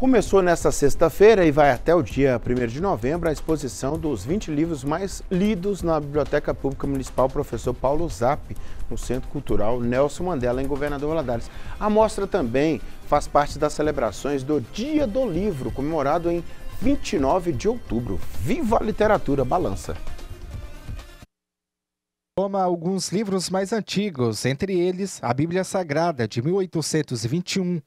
Começou nesta sexta-feira e vai até o dia 1 de novembro a exposição dos 20 livros mais lidos na Biblioteca Pública Municipal Professor Paulo Zap, no Centro Cultural Nelson Mandela, em Governador Valadares. A mostra também faz parte das celebrações do Dia do Livro, comemorado em 29 de outubro. Viva a literatura, balança! toma alguns livros mais antigos, entre eles a Bíblia Sagrada de 1821,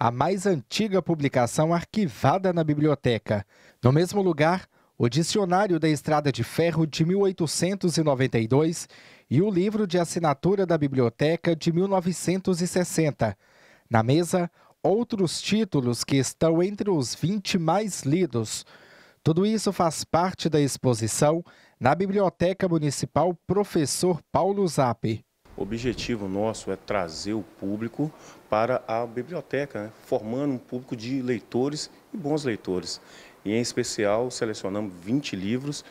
a mais antiga publicação arquivada na biblioteca. No mesmo lugar, o Dicionário da Estrada de Ferro de 1892 e o Livro de Assinatura da Biblioteca de 1960. Na mesa, outros títulos que estão entre os 20 mais lidos. Tudo isso faz parte da exposição na Biblioteca Municipal Professor Paulo Zap. O objetivo nosso é trazer o público para a biblioteca, né? formando um público de leitores e bons leitores. E, em especial, selecionamos 20 livros,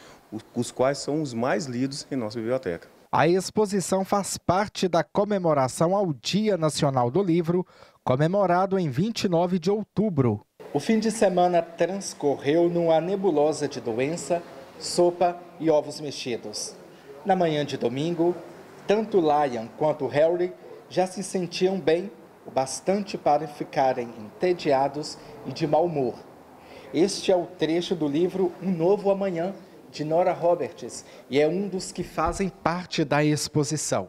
os quais são os mais lidos em nossa biblioteca. A exposição faz parte da comemoração ao Dia Nacional do Livro, comemorado em 29 de outubro. O fim de semana transcorreu numa nebulosa de doença, sopa e ovos mexidos. Na manhã de domingo, tanto Lyon quanto Harry já se sentiam bem o bastante para ficarem entediados e de mau humor. Este é o trecho do livro Um Novo Amanhã, de Nora Roberts, e é um dos que fazem parte da exposição.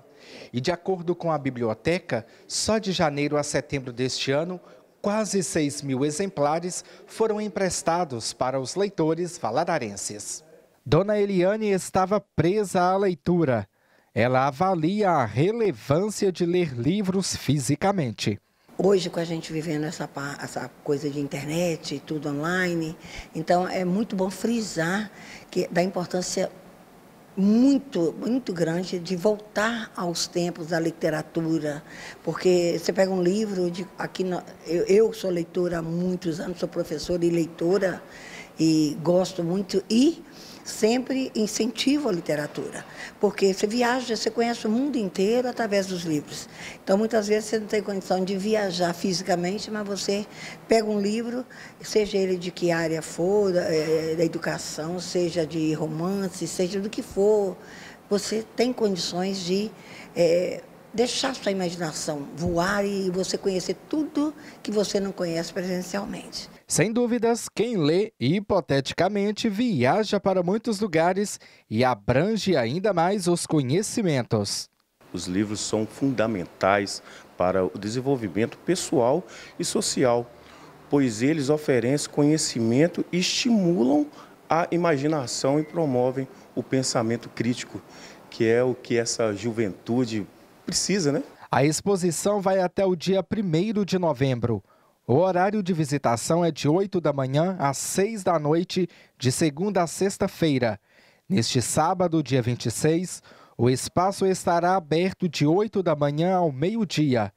E de acordo com a biblioteca, só de janeiro a setembro deste ano, quase 6 mil exemplares foram emprestados para os leitores valadarenses. Dona Eliane estava presa à leitura ela avalia a relevância de ler livros fisicamente. Hoje, com a gente vivendo essa, essa coisa de internet, tudo online, então é muito bom frisar que, da importância muito, muito grande de voltar aos tempos da literatura, porque você pega um livro de aqui eu, eu sou leitora há muitos anos, sou professora e leitora e gosto muito e sempre incentivo a literatura, porque você viaja, você conhece o mundo inteiro através dos livros. Então, muitas vezes você não tem condição de viajar fisicamente, mas você pega um livro, seja ele de que área for, é, é, da educação, seja de romance, seja do que for, você tem condições de é, deixar sua imaginação voar e você conhecer tudo que você não conhece presencialmente. Sem dúvidas, quem lê hipoteticamente viaja para muitos lugares e abrange ainda mais os conhecimentos. Os livros são fundamentais para o desenvolvimento pessoal e social, pois eles oferecem conhecimento e estimulam a imaginação e promovem o pensamento crítico, que é o que essa juventude precisa, né? A exposição vai até o dia 1 de novembro. O horário de visitação é de 8 da manhã às 6 da noite, de segunda a sexta-feira. Neste sábado, dia 26, o espaço estará aberto de 8 da manhã ao meio-dia.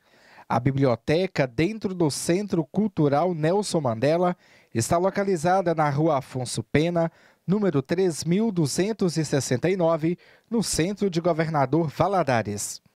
A biblioteca, dentro do Centro Cultural Nelson Mandela, está localizada na rua Afonso Pena, número 3269, no centro de Governador Valadares.